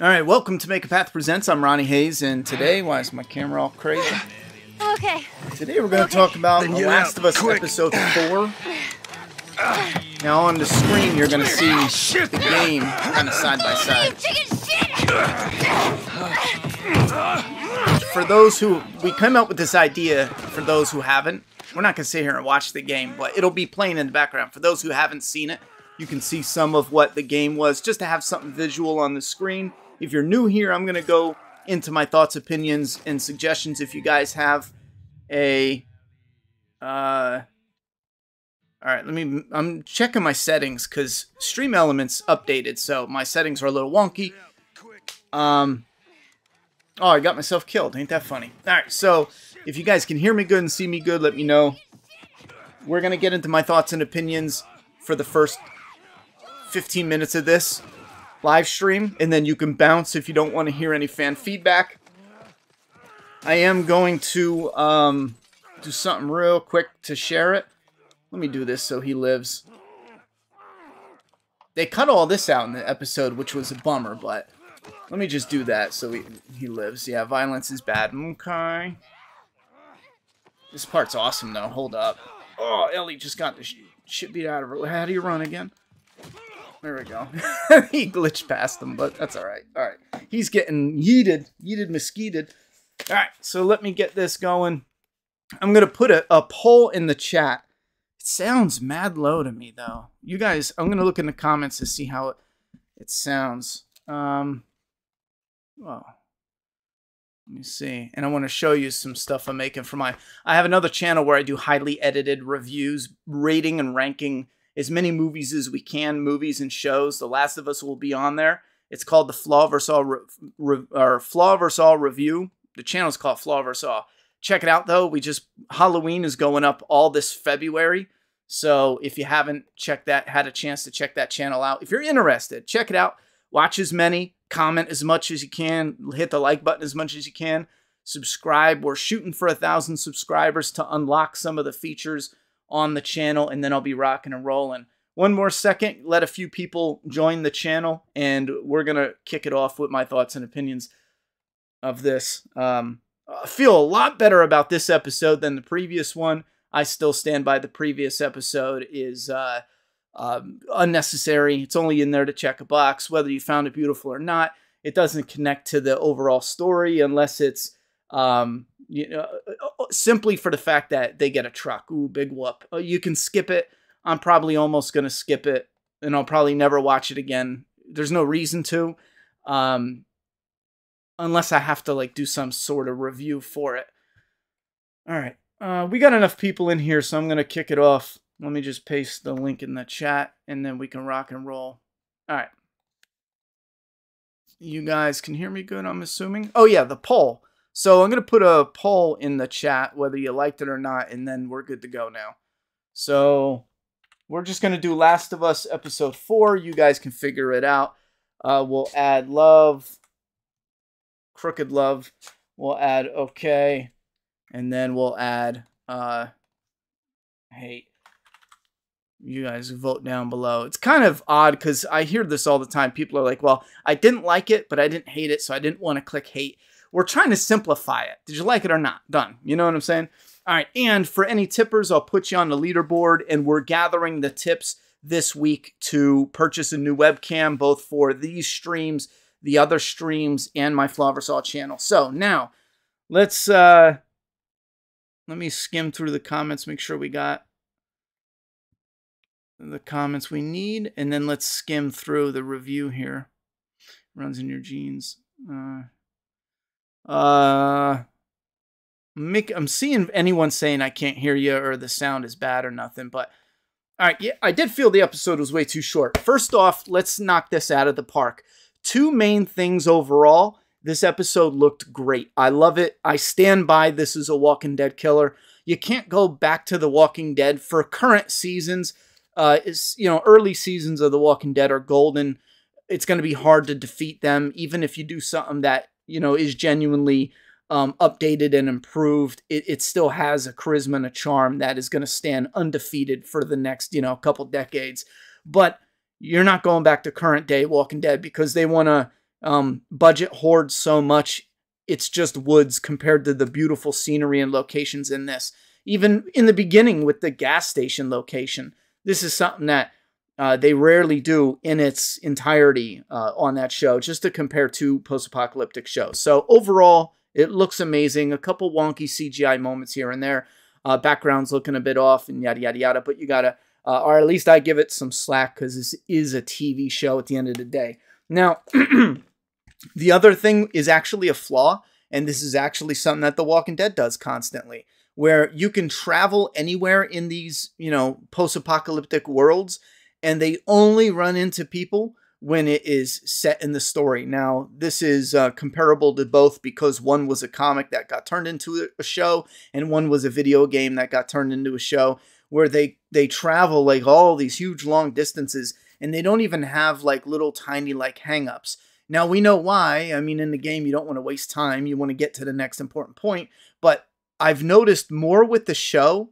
All right, welcome to Make a Path Presents. I'm Ronnie Hayes, and today, why is my camera all crazy? Okay. Today we're going to okay. talk about The Last of Us quick. episode four. Now on the screen you're going to see shit. the game kind of side by side. For those who we came up with this idea, for those who haven't, we're not going to sit here and watch the game, but it'll be playing in the background. For those who haven't seen it, you can see some of what the game was just to have something visual on the screen. If you're new here, I'm going to go into my thoughts, opinions, and suggestions if you guys have a. Uh, all right, let me. I'm checking my settings because Stream Elements updated, so my settings are a little wonky. Um, oh, I got myself killed. Ain't that funny? All right, so if you guys can hear me good and see me good, let me know. We're going to get into my thoughts and opinions for the first 15 minutes of this live stream, and then you can bounce if you don't want to hear any fan feedback. I am going to um, do something real quick to share it. Let me do this so he lives. They cut all this out in the episode, which was a bummer, but let me just do that so he, he lives. Yeah, violence is bad. Okay. This part's awesome, though. Hold up. Oh, Ellie just got the sh shit beat out of her. How do you run again? there we go. he glitched past them, but that's all right. All right. He's getting yeeted, yeeted, mosquitoed. All right, so let me get this going. I'm going to put a, a poll in the chat. It sounds mad low to me, though. You guys, I'm going to look in the comments to see how it, it sounds. Um, well, let me see. And I want to show you some stuff I'm making for my... I have another channel where I do highly edited reviews, rating and ranking as many movies as we can, movies and shows. The Last of Us will be on there. It's called the Flaw vs. All Re- Re- or Flaw vs. All Review. The channel's called Flaw vs. All. Check it out though. We just Halloween is going up all this February. So if you haven't checked that, had a chance to check that channel out. If you're interested, check it out. Watch as many, comment as much as you can, hit the like button as much as you can, subscribe. We're shooting for a thousand subscribers to unlock some of the features on the channel, and then I'll be rocking and rolling. One more second, let a few people join the channel, and we're going to kick it off with my thoughts and opinions of this. Um, I feel a lot better about this episode than the previous one. I still stand by the previous episode is uh, um, unnecessary. It's only in there to check a box, whether you found it beautiful or not. It doesn't connect to the overall story unless it's um, you know simply for the fact that they get a truck. Ooh, big whoop. Oh, you can skip it. I'm probably almost going to skip it and I'll probably never watch it again. There's no reason to. Um, unless I have to like do some sort of review for it. All right. Uh, we got enough people in here, so I'm going to kick it off. Let me just paste the link in the chat and then we can rock and roll. All right. You guys can hear me good, I'm assuming. Oh, yeah, the poll. So I'm going to put a poll in the chat whether you liked it or not, and then we're good to go now. So we're just going to do Last of Us Episode 4. You guys can figure it out. Uh, we'll add love, crooked love. We'll add okay, and then we'll add uh, hate. You guys vote down below. It's kind of odd because I hear this all the time. People are like, well, I didn't like it, but I didn't hate it, so I didn't want to click hate we're trying to simplify it. Did you like it or not? Done. You know what I'm saying? All right. And for any tippers, I'll put you on the leaderboard and we're gathering the tips this week to purchase a new webcam, both for these streams, the other streams, and my Flaversaw channel. So now let's, uh, let me skim through the comments, make sure we got the comments we need, and then let's skim through the review here. Runs in your genes. Uh, uh, Mick, I'm seeing anyone saying I can't hear you or the sound is bad or nothing, but all right, yeah, I did feel the episode was way too short. First off, let's knock this out of the park. Two main things overall. This episode looked great. I love it. I stand by this is a Walking Dead killer. You can't go back to The Walking Dead for current seasons. Uh, is you know early seasons of The Walking Dead are golden. It's going to be hard to defeat them, even if you do something that you know is genuinely um, updated and improved, it, it still has a charisma and a charm that is going to stand undefeated for the next you know couple decades. But you're not going back to current day Walking Dead because they want to um, budget hoard so much. It's just woods compared to the beautiful scenery and locations in this. Even in the beginning with the gas station location, this is something that uh, they rarely do in its entirety uh, on that show, just to compare two post apocalyptic shows. So, overall, it looks amazing. A couple wonky CGI moments here and there, uh, backgrounds looking a bit off, and yada, yada, yada. But you got to, uh, or at least I give it some slack because this is a TV show at the end of the day. Now, the other thing is actually a flaw, and this is actually something that The Walking Dead does constantly where you can travel anywhere in these, you know, post-apocalyptic worlds and they only run into people when it is set in the story. Now, this is uh, comparable to both because one was a comic that got turned into a show, and one was a video game that got turned into a show where they they travel like all these huge long distances, and they don't even have like little tiny like hangups. Now we know why. I mean, in the game, you don't want to waste time. You want to get to the next important point. But I've noticed more with the show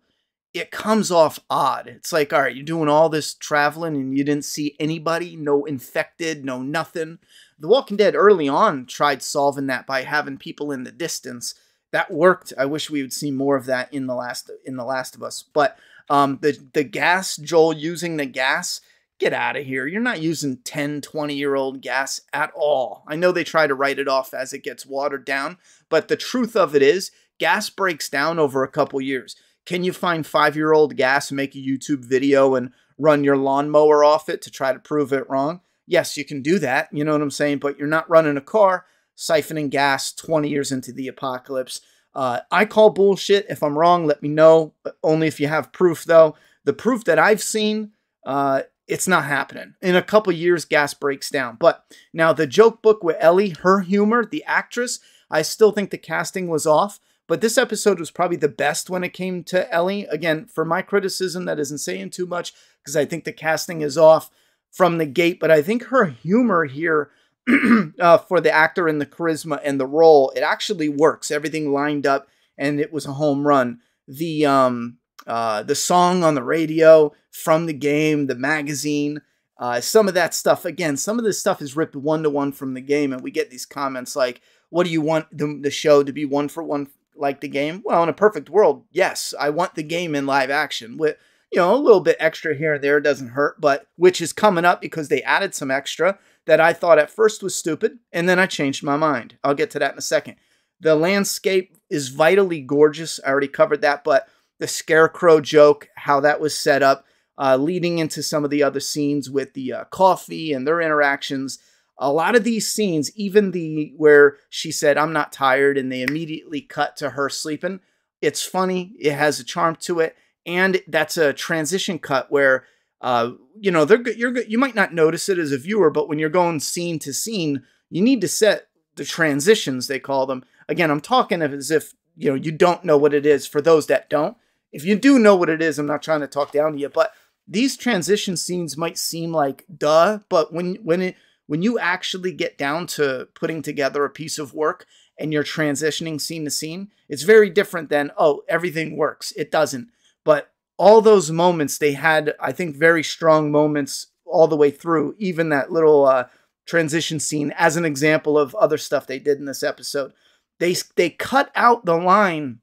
it comes off odd. It's like, all right, you're doing all this traveling and you didn't see anybody, no infected, no nothing. The Walking Dead early on tried solving that by having people in the distance. That worked. I wish we would see more of that in the last in the Last of Us. But um, the the gas, Joel using the gas, get out of here. You're not using 10, 20 year old gas at all. I know they try to write it off as it gets watered down, but the truth of it is gas breaks down over a couple years. Can you find five year old gas, make a YouTube video, and run your lawnmower off it to try to prove it wrong? Yes, you can do that. You know what I'm saying? But you're not running a car, siphoning gas 20 years into the apocalypse. Uh, I call bullshit. If I'm wrong, let me know. Uh, only if you have proof, though. The proof that I've seen, uh, it's not happening. In a couple years, gas breaks down. But now the joke book with Ellie, her humor, the actress, I still think the casting was off. But this episode was probably the best when it came to Ellie. Again, for my criticism, that isn't saying too much because I think the casting is off from the gate. But I think her humor here uh, for the actor and the charisma and the role, it actually works. Everything lined up and it was a home run. The um, uh, the song on the radio from the game, the magazine, uh, some of that stuff. Again, some of this stuff is ripped one to one from the game, and we get these comments like, "What do you want the, the show to be one for one like the game? Well, in a perfect world, yes, I want the game in live action. With you know, a little bit extra here and there doesn't hurt, but which is coming up because they added some extra that I thought at first was stupid, and then I changed my mind. I'll get to that in a second. The landscape is vitally gorgeous. I already covered that, but the scarecrow joke, how that was set up, uh, leading into some of the other scenes with the uh, coffee and their interactions a lot of these scenes, even the where she said, I'm not tired, and they immediately cut to her sleeping, it's funny. It has a charm to it. And that's a transition cut where, uh, you know, they're you're you might not notice it as a viewer, but when you're going scene to scene, you need to set the transitions, they call them. Again, I'm talking as if, you know, you don't know what it is for those that don't. If you do know what it is, I'm not trying to talk down to you, but these transition scenes might seem like duh, but when when it when you actually get down to putting together a piece of work and you're transitioning scene to scene, it's very different than, oh, everything works. It doesn't. But all those moments, they had, I think, very strong moments all the way through, even that little uh, transition scene, as an example of other stuff they did in this episode. They, they cut out the line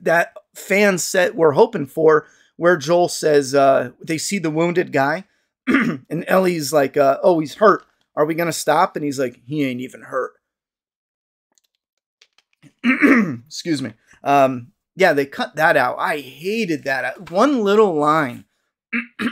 that fans said were hoping for, where Joel says, uh, they see the wounded guy, and Ellie's like, uh, oh, he's hurt. Are we going to stop? And he's like, He ain't even hurt. Excuse me. Um, yeah, they cut that out. I hated that. One little line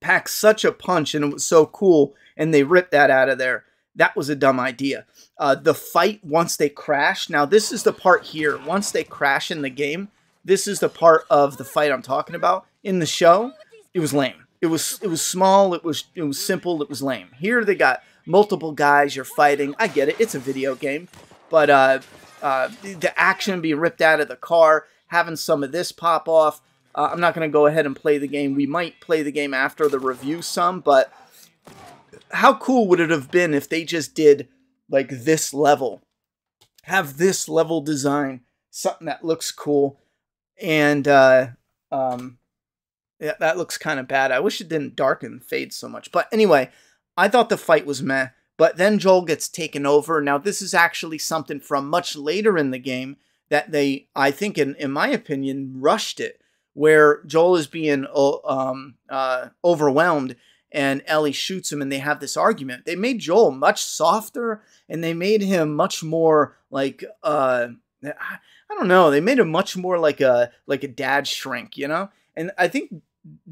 packs such a punch, and it was so cool. And they ripped that out of there. That was a dumb idea. Uh, the fight once they crash. Now this is the part here. Once they crash in the game, this is the part of the fight I'm talking about in the show. It was lame. It was it was small. It was it was simple. It was lame. Here they got multiple guys. You're fighting. I get it. It's a video game, but uh, uh, the action being ripped out of the car, having some of this pop off. Uh, I'm not going to go ahead and play the game. We might play the game after the review some, but how cool would it have been if they just did like this level, have this level design, something that looks cool, and uh, um, yeah, that looks kind of bad. I wish it didn't darken fade so much. But anyway, I thought the fight was meh. But then Joel gets taken over. Now, this is actually something from much later in the game that they, I think, in, in my opinion, rushed it, where Joel is being uh, um, uh, overwhelmed and Ellie shoots him and they have this argument. They made Joel much softer and they made him much more like uh I don't know, they made him much more like a like a dad shrink, you know? And I think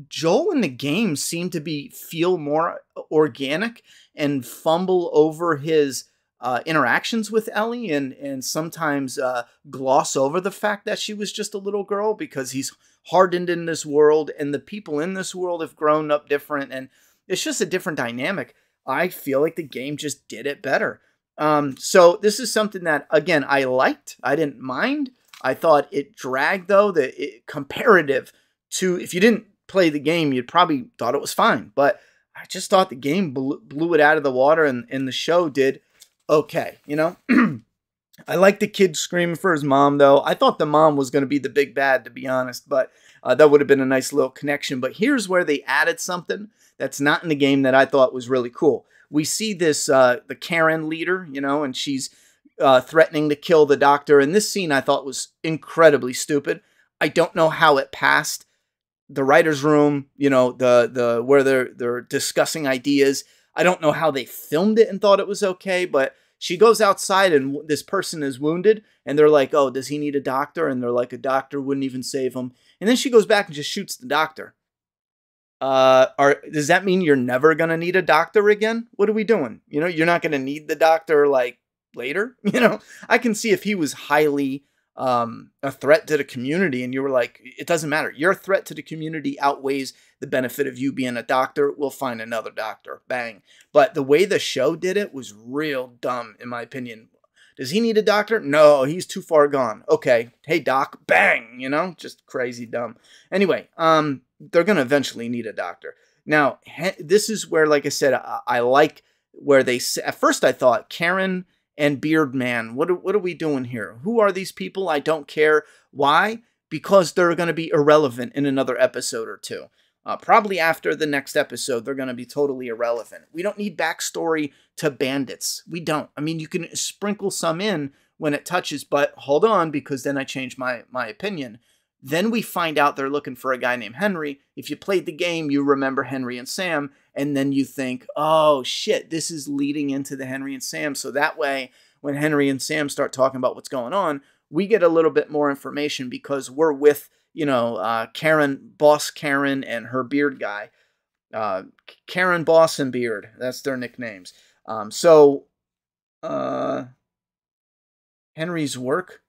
Joel in the game seemed to be feel more organic and fumble over his uh, interactions with Ellie and and sometimes uh, gloss over the fact that she was just a little girl because he's hardened in this world and the people in this world have grown up different and it's just a different dynamic. I feel like the game just did it better. Um, so this is something that again I liked. I didn't mind. I thought it dragged though the it, comparative to if you didn't play the game, you'd probably thought it was fine. But I just thought the game blew, blew it out of the water, and, and the show did okay. You know, I like the kid screaming for his mom, though. I thought the mom was going to be the big bad, to be honest, but uh, that would have been a nice little connection. But here's where they added something that's not in the game that I thought was really cool. We see this, uh, the Karen leader, you know, and she's uh, threatening to kill the doctor. And this scene I thought was incredibly stupid. I don't know how it passed the writers' room, you know, the the where they're they're discussing ideas. I don't know how they filmed it and thought it was okay, but she goes outside and this person is wounded, and they're like, "Oh, does he need a doctor?" And they're like, "A doctor wouldn't even save him." And then she goes back and just shoots the doctor. Uh, are does that mean you're never gonna need a doctor again? What are we doing? You know, you're not gonna need the doctor like later. You know, I can see if he was highly um, a threat to the community and you were like it doesn't matter your threat to the community outweighs the benefit of you being a doctor we'll find another doctor bang but the way the show did it was real dumb in my opinion does he need a doctor no he's too far gone okay hey doc bang you know just crazy dumb anyway um they're gonna eventually need a doctor now this is where like i said i, I like where they at first i thought karen and Beardman. What are, what are we doing here? Who are these people? I don't care. Why? Because they're going to be irrelevant in another episode or two. Uh, probably after the next episode, they're going to be totally irrelevant. We don't need backstory to bandits. We don't. I mean, you can sprinkle some in when it touches, but hold on, because then I change my my opinion. Then we find out they're looking for a guy named Henry. If you played the game, you remember Henry and Sam and then you think, oh shit, this is leading into the Henry and Sam. So that way, when Henry and Sam start talking about what's going on, we get a little bit more information because we're with, you know, uh, Karen, Boss Karen, and her beard guy. Uh, Karen Boss and Beard, that's their nicknames. Um, so, uh, Henry's work.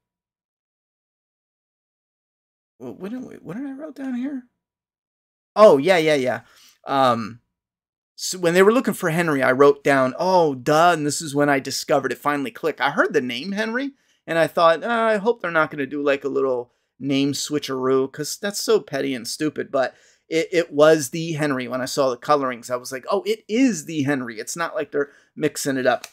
What did, what did I write down here? Oh, yeah, yeah, yeah. Um, so when they were looking for Henry, I wrote down, oh, duh, and this is when I discovered it finally clicked. I heard the name Henry, and I thought, oh, I hope they're not going to do like a little name switcheroo because that's so petty and stupid. But it, it, was the Henry when I saw the colorings. I was like, oh, it is the Henry. It's not like they're mixing it up.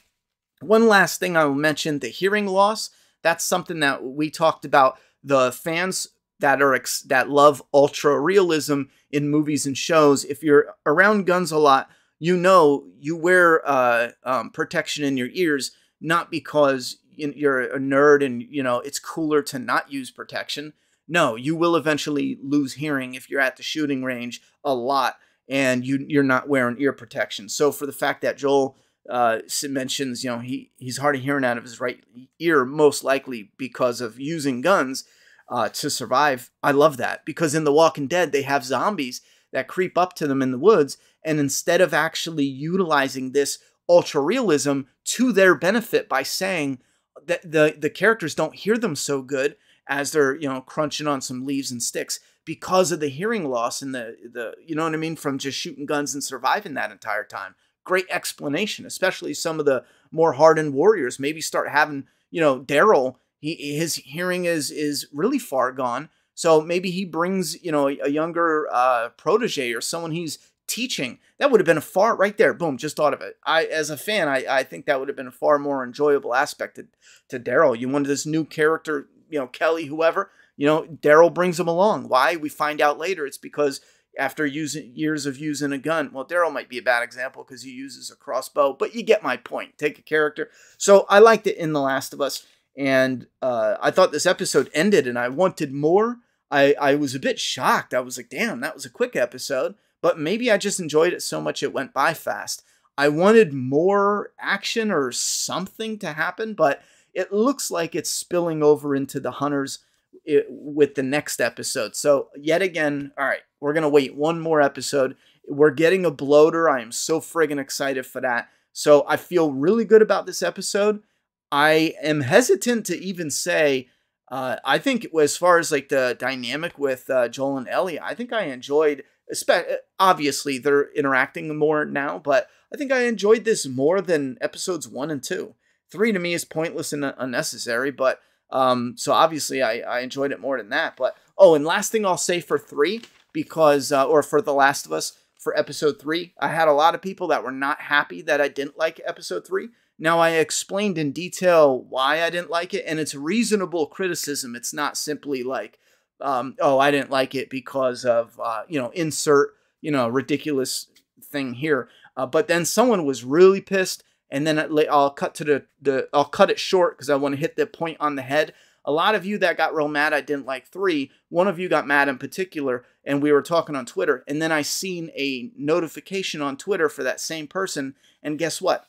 One last thing I will mention the hearing loss. That's something that we talked about. The fans that are that love ultra realism in movies and shows. If you're around guns a lot, you know you wear uh, um, protection in your ears not because you're a nerd and you know it's cooler to not use protection. No, you will eventually lose hearing if you're at the shooting range a lot and you you're not wearing ear protection. So for the fact that Joel uh, mentions, you know, he he's hard of hearing out of his right ear, most likely because of using guns uh, to survive. I love that because in The Walking Dead they have zombies that creep up to them in the woods. And instead of actually utilizing this ultra realism to their benefit by saying that the, the characters don't hear them so good as they're, you know, crunching on some leaves and sticks because of the hearing loss and the, the, you know what I mean, from just shooting guns and surviving that entire time. Great explanation, especially some of the more hardened warriors maybe start having, you know, Daryl he his hearing is is really far gone so maybe he brings, you know, a younger uh, protege or someone he's teaching. That would have been a far right there. Boom, just thought of it. I, as a fan, I, I think that would have been a far more enjoyable aspect to, to Daryl. You wanted this new character, you know, Kelly, whoever. You know, Daryl brings him along. Why? We find out later. It's because after using years of using a gun. Well, Daryl might be a bad example because he uses a crossbow, but you get my point. Take a character. So I liked it in The Last of Us, and uh, I thought this episode ended, and I wanted more. I, I was a bit shocked. I was like, damn, that was a quick episode. But maybe I just enjoyed it so much it went by fast. I wanted more action or something to happen, but it looks like it's spilling over into the Hunters it, with the next episode. So, yet again, all right, we're going to wait one more episode. We're getting a bloater. I am so friggin' excited for that. So, I feel really good about this episode. I am hesitant to even say uh, I think as far as like the dynamic with uh, Joel and Ellie, I think I enjoyed. Uh, obviously, they're interacting more now, but I think I enjoyed this more than episodes one and two. Three to me is pointless and unnecessary, but um, so obviously I, I enjoyed it more than that. But oh, and last thing I'll say for three, because uh, or for The Last of Us, for episode three. I had a lot of people that were not happy that I didn't like episode three. Now, I explained in detail why I didn't like it, and it's reasonable criticism. It's not simply like, um, oh, I didn't like it because of, uh, you know, insert, you know, ridiculous thing here. Uh, but then someone was really pissed, and then I'll cut to the, the I'll cut it short because I want to hit the point on the head. A lot of you that got real mad, I didn't like three. One of you got mad in particular, and we were talking on Twitter. And then I seen a notification on Twitter for that same person. And guess what?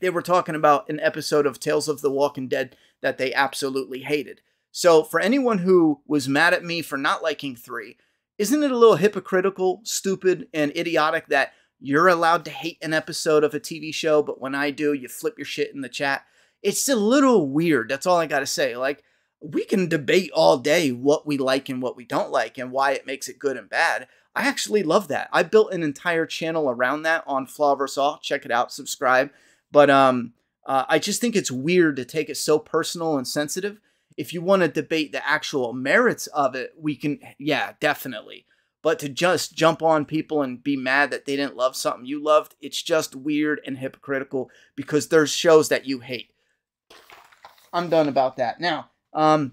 they were talking about an episode of Tales of the Walking Dead that they absolutely hated. So, for anyone who was mad at me for not liking 3, isn't it a little hypocritical, stupid, and idiotic that you're allowed to hate an episode of a TV show, but when I do, you flip your shit in the chat? It's a little weird. That's all I got to say. Like, we can debate all day what we like and what we don't like and why it makes it good and bad. I actually love that. I built an entire channel around that on Flaw vs. All. Check it out, subscribe. But um, uh, I just think it's weird to take it so personal and sensitive. If you want to debate the actual merits of it, we can, yeah, definitely. But to just jump on people and be mad that they didn't love something you loved, it's just weird and hypocritical because there's shows that you hate. I'm done about that. Now, um,